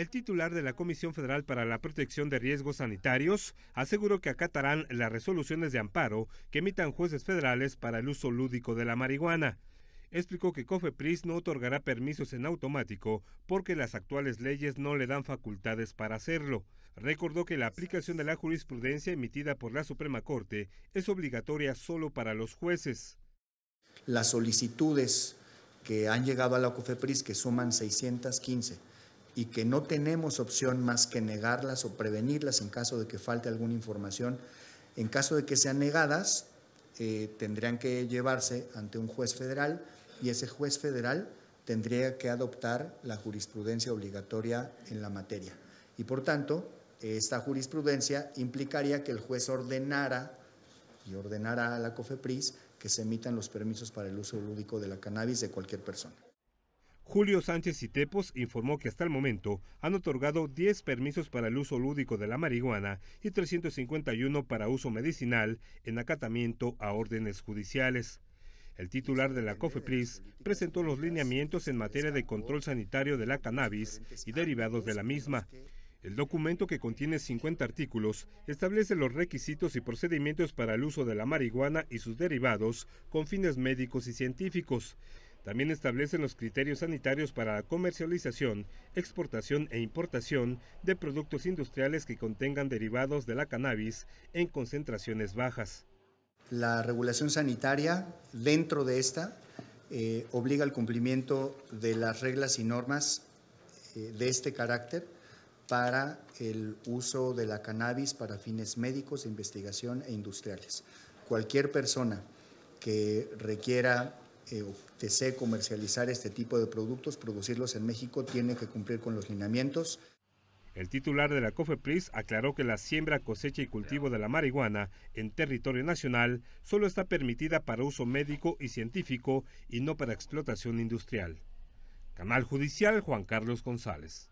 El titular de la Comisión Federal para la Protección de Riesgos Sanitarios aseguró que acatarán las resoluciones de amparo que emitan jueces federales para el uso lúdico de la marihuana. Explicó que COFEPRIS no otorgará permisos en automático porque las actuales leyes no le dan facultades para hacerlo. Recordó que la aplicación de la jurisprudencia emitida por la Suprema Corte es obligatoria solo para los jueces. Las solicitudes que han llegado a la COFEPRIS, que suman 615, y que no tenemos opción más que negarlas o prevenirlas en caso de que falte alguna información. En caso de que sean negadas, eh, tendrían que llevarse ante un juez federal y ese juez federal tendría que adoptar la jurisprudencia obligatoria en la materia. Y por tanto, esta jurisprudencia implicaría que el juez ordenara y ordenara a la COFEPRIS que se emitan los permisos para el uso lúdico de la cannabis de cualquier persona. Julio Sánchez Tepos informó que hasta el momento han otorgado 10 permisos para el uso lúdico de la marihuana y 351 para uso medicinal en acatamiento a órdenes judiciales. El titular de la COFEPRIS presentó los lineamientos en materia de control sanitario de la cannabis y derivados de la misma. El documento, que contiene 50 artículos, establece los requisitos y procedimientos para el uso de la marihuana y sus derivados con fines médicos y científicos. También establecen los criterios sanitarios para la comercialización, exportación e importación de productos industriales que contengan derivados de la cannabis en concentraciones bajas. La regulación sanitaria, dentro de esta, eh, obliga al cumplimiento de las reglas y normas eh, de este carácter para el uso de la cannabis para fines médicos, investigación e industriales. Cualquier persona que requiera eh, desee comercializar este tipo de productos, producirlos en México, tiene que cumplir con los lineamientos. El titular de la COFEPRIS aclaró que la siembra, cosecha y cultivo de la marihuana en territorio nacional solo está permitida para uso médico y científico y no para explotación industrial. Canal Judicial Juan Carlos González.